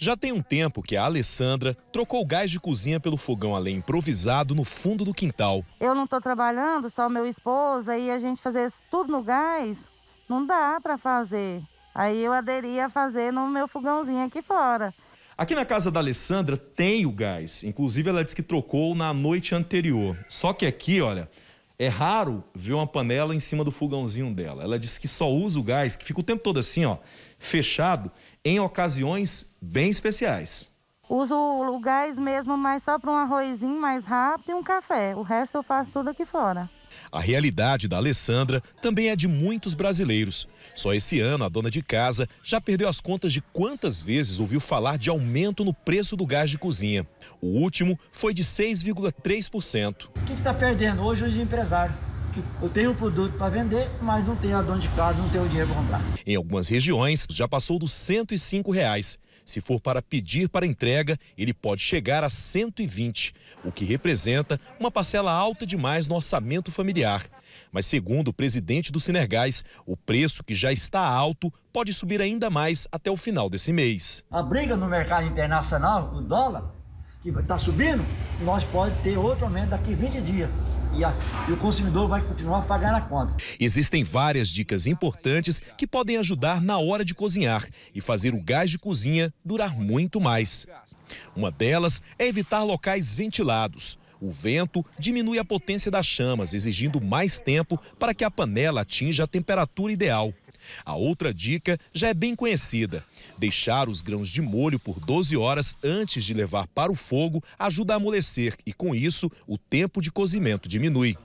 Já tem um tempo que a Alessandra trocou o gás de cozinha pelo fogão além improvisado no fundo do quintal. Eu não estou trabalhando, só meu esposo, e a gente fazer tudo no gás, não dá para fazer. Aí eu aderi a fazer no meu fogãozinho aqui fora. Aqui na casa da Alessandra tem o gás, inclusive ela disse que trocou na noite anterior. Só que aqui, olha, é raro ver uma panela em cima do fogãozinho dela. Ela diz que só usa o gás, que fica o tempo todo assim, ó, fechado, em ocasiões bem especiais. Uso o gás mesmo, mas só para um arrozinho mais rápido e um café. O resto eu faço tudo aqui fora. A realidade da Alessandra também é de muitos brasileiros. Só esse ano, a dona de casa já perdeu as contas de quantas vezes ouviu falar de aumento no preço do gás de cozinha. O último foi de 6,3%. O que está perdendo hoje os empresários? que eu tenho o produto para vender, mas não tenho a dona de casa, não tenho o dinheiro para comprar. Em algumas regiões, já passou dos 105 reais. Se for para pedir para entrega, ele pode chegar a 120, o que representa uma parcela alta demais no orçamento familiar. Mas segundo o presidente do Sinergás, o preço que já está alto pode subir ainda mais até o final desse mês. A briga no mercado internacional, o dólar, que está subindo, nós pode ter outro aumento daqui 20 dias. E, a, e, o consumidor vai continuar pagando a conta. Existem várias dicas importantes que podem ajudar na hora de cozinhar e fazer o gás de cozinha durar muito mais. Uma delas é evitar locais ventilados. O vento diminui a potência das chamas, exigindo mais tempo para que a panela atinja a temperatura ideal. A outra dica já é bem conhecida. Deixar os grãos de molho por 12 horas antes de levar para o fogo ajuda a amolecer e, com isso, o tempo de cozimento diminui.